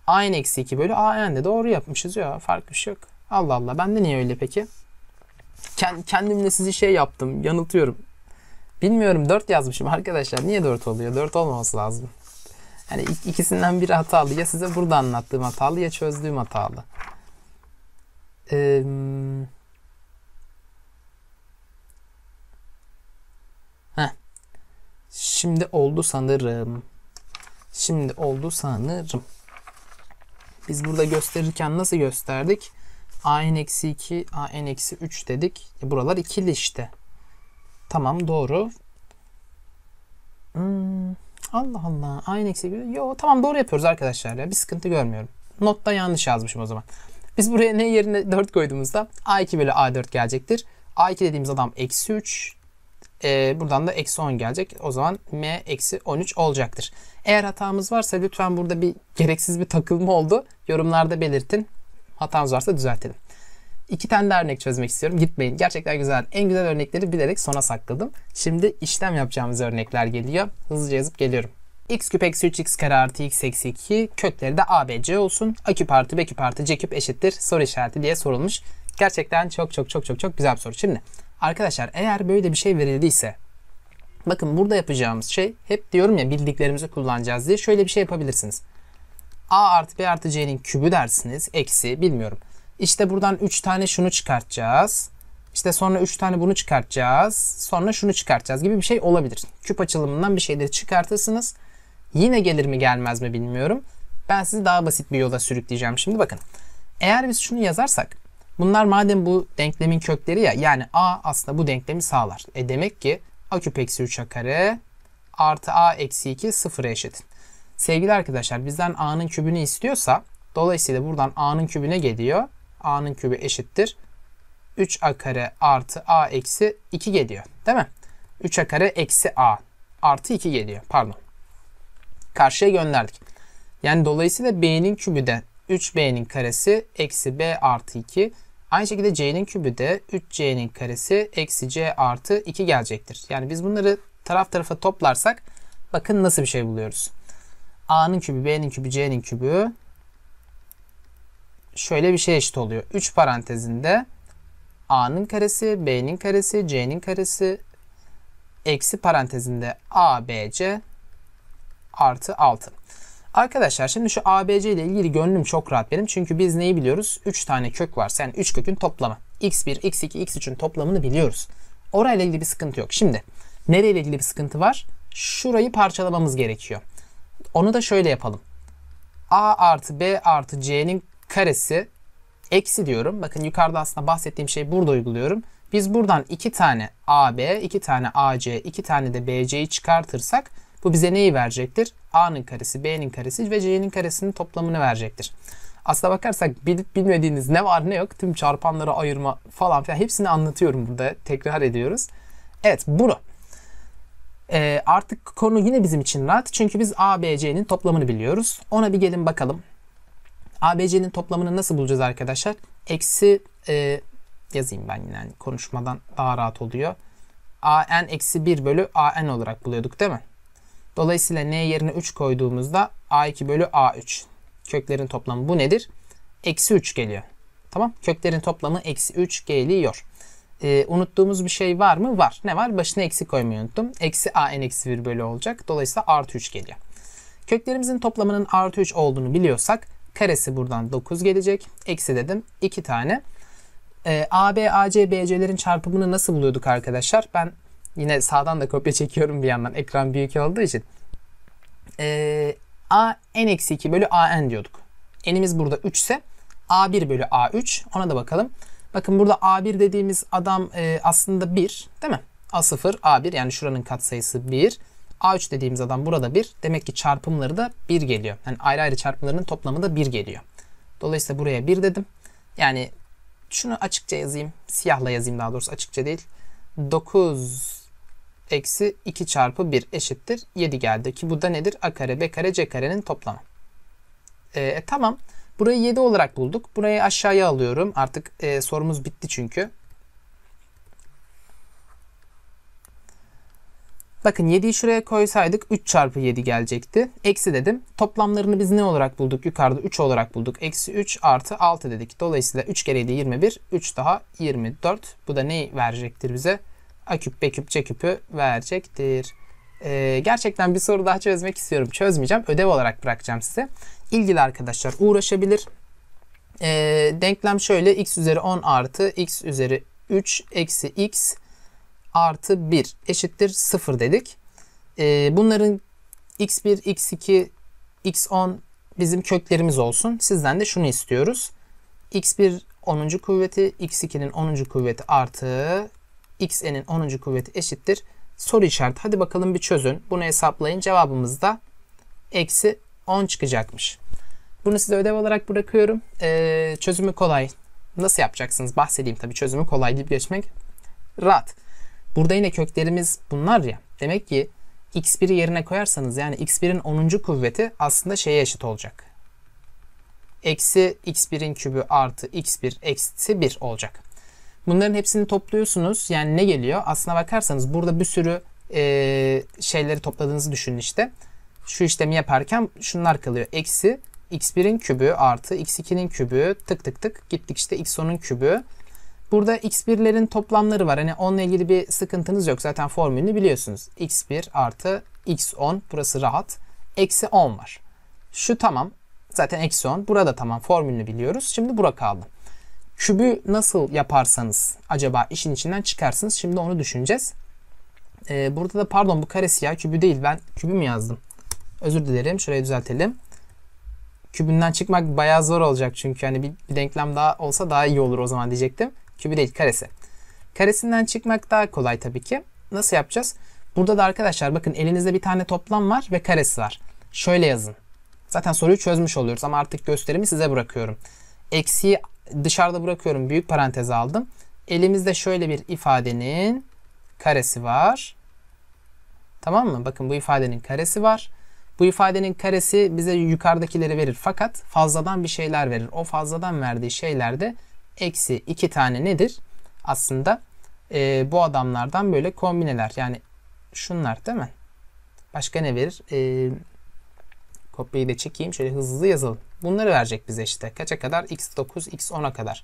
A n eksi 2 bölü a n de doğru yapmışız ya. Farklı bir şey yok. Allah Allah. Ben de niye öyle peki? Kendimle sizi şey yaptım. Yanıltıyorum. Bilmiyorum 4 yazmışım arkadaşlar. Niye 4 oluyor? 4 olmaması lazım. Yani ikisinden biri hatalı. Ya size burada anlattığım hatalı ya çözdüğüm hatalı. Eee... Şimdi oldu sanırım. Şimdi oldu sanırım. Biz burada gösterirken nasıl gösterdik? a eksi 2, a eksi 3 dedik. E buralar ikili işte. Tamam doğru. Hmm, Allah Allah. a eksi 1. Yo tamam doğru yapıyoruz arkadaşlar ya. Bir sıkıntı görmüyorum. Notta yanlış yazmışım o zaman. Biz buraya ne yerine 4 koyduğumuzda a2 bölü a4 gelecektir. a2 dediğimiz adam eksi 3. E, buradan da eksi 10 gelecek. O zaman m eksi 13 olacaktır. Eğer hatamız varsa lütfen burada bir gereksiz bir takılma oldu. Yorumlarda belirtin. Hatamız varsa düzeltelim. İki tane de örnek çözmek istiyorum. Gitmeyin. Gerçekten güzel. En güzel örnekleri bilerek sona sakladım. Şimdi işlem yapacağımız örnekler geliyor. Hızlıca yazıp geliyorum x küp eksi 3 x kare artı x eksi 2 kökleri de a, b, c olsun. a küp artı b küp artı c küp eşittir soru işareti diye sorulmuş. Gerçekten çok çok çok çok çok güzel bir soru. Şimdi Arkadaşlar eğer böyle bir şey verildiyse bakın burada yapacağımız şey hep diyorum ya bildiklerimizi kullanacağız diye şöyle bir şey yapabilirsiniz. A artı B artı C'nin kübü dersiniz. Eksi bilmiyorum. İşte buradan 3 tane şunu çıkartacağız. İşte sonra 3 tane bunu çıkartacağız. Sonra şunu çıkartacağız gibi bir şey olabilir. Küp açılımından bir şeyleri çıkartırsınız. Yine gelir mi gelmez mi bilmiyorum. Ben sizi daha basit bir yola sürükleyeceğim şimdi bakın. Eğer biz şunu yazarsak Bunlar madem bu denklemin kökleri ya yani A aslında bu denklemi sağlar. E demek ki A küp eksi 3A kare artı A eksi 2 sıfır eşit. Sevgili arkadaşlar bizden A'nın kübünü istiyorsa dolayısıyla buradan A'nın kübüne geliyor. A'nın kübü eşittir. 3A kare artı A eksi 2 geliyor. Değil mi? 3A kare eksi A artı 2 geliyor. Pardon. Karşıya gönderdik. Yani dolayısıyla B'nin kübü de 3B'nin karesi eksi B artı 2 Aynı şekilde c'nin kübü de 3c'nin karesi eksi c artı 2 gelecektir. Yani biz bunları taraf tarafa toplarsak bakın nasıl bir şey buluyoruz. a'nın kübü, b'nin kübü, c'nin kübü şöyle bir şey eşit oluyor. 3 parantezinde a'nın karesi, b'nin karesi, c'nin karesi eksi parantezinde a, b, c artı 6. Arkadaşlar şimdi şu ABC ile ilgili gönlüm çok rahat benim. Çünkü biz neyi biliyoruz? 3 tane kök varsa yani 3 kökün toplamı. X1, X2, X3'ün toplamını biliyoruz. Orayla ilgili bir sıkıntı yok. Şimdi nereyle ilgili bir sıkıntı var? Şurayı parçalamamız gerekiyor. Onu da şöyle yapalım. A artı B artı C'nin karesi eksi diyorum. Bakın yukarıda aslında bahsettiğim şeyi burada uyguluyorum. Biz buradan 2 tane AB, 2 tane AC, 2 tane de BC'yi çıkartırsak bu bize neyi verecektir? A'nın karesi, B'nin karesi ve C'nin karesinin toplamını verecektir. Aslına bakarsak bilip bilmediğiniz ne var ne yok tüm çarpanlara ayırma falan filan hepsini anlatıyorum burada. Tekrar ediyoruz. Evet bunu. Ee, artık konu yine bizim için rahat. Çünkü biz A, B, C'nin toplamını biliyoruz. Ona bir gelin bakalım. A, B, C'nin toplamını nasıl bulacağız arkadaşlar? Eksi e, yazayım ben yine yani konuşmadan daha rahat oluyor. A'n eksi 1 bölü A'n olarak buluyorduk değil mi? Dolayısıyla n yerine 3 koyduğumuzda a2 bölü a3. Köklerin toplamı bu nedir? Eksi 3 geliyor. Tamam. Köklerin toplamı eksi 3 geliyor. Ee, unuttuğumuz bir şey var mı? Var. Ne var? Başına eksi koymayı unuttum. Eksi a n eksi 1 bölü olacak. Dolayısıyla artı 3 geliyor. Köklerimizin toplamının artı 3 olduğunu biliyorsak karesi buradan 9 gelecek. Eksi dedim 2 tane. E, ee, AB, AC, BC'lerin çarpımını nasıl buluyorduk arkadaşlar? Ben Yine sağdan da kopya çekiyorum bir yandan. Ekran büyük olduğu için. Ee, a n-2 bölü a n diyorduk. N'imiz burada 3 ise a1 bölü a3. Ona da bakalım. Bakın burada a1 dediğimiz adam e, aslında 1 değil mi? a0, a1 yani şuranın katsayısı 1. A3 dediğimiz adam burada 1. Demek ki çarpımları da 1 geliyor. Yani ayrı ayrı çarpımlarının toplamı da 1 geliyor. Dolayısıyla buraya 1 dedim. Yani şunu açıkça yazayım. Siyahla yazayım daha doğrusu açıkça değil. 9 eksi 2 çarpı 1 eşittir 7 geldi. Ki bu da nedir? A kare B kare C karenin toplamı. Ee, e, tamam. Burayı 7 olarak bulduk. Burayı aşağıya alıyorum. Artık e, sorumuz bitti çünkü. Bakın 7'yi şuraya koysaydık 3 çarpı 7 gelecekti. Eksi dedim. Toplamlarını biz ne olarak bulduk? Yukarıda 3 olarak bulduk. Eksi 3 artı 6 dedik. Dolayısıyla 3 kere 7 21. 3 daha 24. Bu da neyi verecektir bize? A küp, B küp, C küpü verecektir. Ee, gerçekten bir soru daha çözmek istiyorum. Çözmeyeceğim. Ödev olarak bırakacağım size. İlgili arkadaşlar uğraşabilir. Ee, denklem şöyle. X üzeri 10 artı X üzeri 3 eksi X artı 1 eşittir 0 dedik. Ee, bunların X1, X2, X10 bizim köklerimiz olsun. Sizden de şunu istiyoruz. X1 10. kuvveti, X2'nin 10. kuvveti artı xn'in 10. kuvveti eşittir. Soru işareti. Hadi bakalım bir çözün. Bunu hesaplayın. Cevabımız da eksi 10 çıkacakmış. Bunu size ödev olarak bırakıyorum. Ee, çözümü kolay. Nasıl yapacaksınız? Bahsedeyim tabii çözümü kolay deyip geçmek. Rahat. Burada yine köklerimiz bunlar ya. Demek ki x1'i yerine koyarsanız yani x1'in 10. kuvveti aslında şeye eşit olacak. Eksi x1'in kübü artı x1 eksi 1 olacak. Bunların hepsini topluyorsunuz. Yani ne geliyor? Aslına bakarsanız burada bir sürü e, şeyleri topladığınızı düşünün işte. Şu işlemi yaparken şunlar kalıyor. Eksi x1'in kübü artı x2'nin kübü tık tık tık gittik işte x10'un kübü. Burada x1'lerin toplamları var. Hani onunla ilgili bir sıkıntınız yok. Zaten formülünü biliyorsunuz. x1 artı x10 burası rahat. Eksi 10 var. Şu tamam. Zaten eksi 10. Burada tamam formülünü biliyoruz. Şimdi bura kaldı. Kübü nasıl yaparsanız acaba işin içinden çıkarsınız. Şimdi onu düşüneceğiz. Ee, burada da pardon bu karesi ya kübü değil ben kübü mü yazdım? Özür dilerim şurayı düzeltelim. Kübünden çıkmak bayağı zor olacak çünkü hani bir, bir denklem daha olsa daha iyi olur o zaman diyecektim. Kübü değil karesi. Karesinden çıkmak daha kolay tabii ki. Nasıl yapacağız? Burada da arkadaşlar bakın elinizde bir tane toplam var ve karesi var. Şöyle yazın. Zaten soruyu çözmüş oluyoruz ama artık gösterimi size bırakıyorum. Eksi dışarıda bırakıyorum. Büyük parantez aldım. Elimizde şöyle bir ifadenin karesi var. Tamam mı? Bakın bu ifadenin karesi var. Bu ifadenin karesi bize yukarıdakileri verir. Fakat fazladan bir şeyler verir. O fazladan verdiği şeyler de eksi 2 tane nedir? Aslında e, bu adamlardan böyle kombineler. Yani şunlar değil mi? Başka ne verir? E, kopyayı da çekeyim. Şöyle hızlı yazalım. Bunları verecek bize işte. Kaça kadar? X9, X10'a kadar.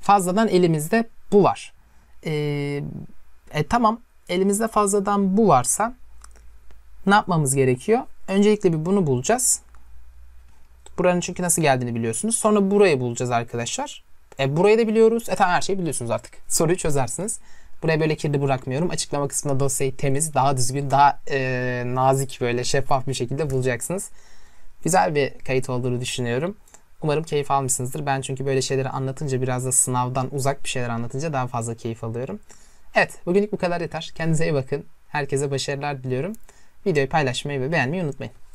Fazladan elimizde bu var. E, e, tamam. Elimizde fazladan bu varsa ne yapmamız gerekiyor? Öncelikle bir bunu bulacağız. Buranın çünkü nasıl geldiğini biliyorsunuz. Sonra burayı bulacağız arkadaşlar. E, burayı da biliyoruz. E tamam her şeyi biliyorsunuz artık. Soruyu çözersiniz. Buraya böyle kirli bırakmıyorum. Açıklama kısmında dosyayı temiz, daha düzgün, daha e, nazik böyle şeffaf bir şekilde bulacaksınız güzel bir kayıt olduğunu düşünüyorum. Umarım keyif almışsınızdır. Ben çünkü böyle şeyleri anlatınca biraz da sınavdan uzak bir şeyler anlatınca daha fazla keyif alıyorum. Evet bugünlük bu kadar yeter. Kendinize iyi bakın. Herkese başarılar diliyorum. Videoyu paylaşmayı ve beğenmeyi unutmayın.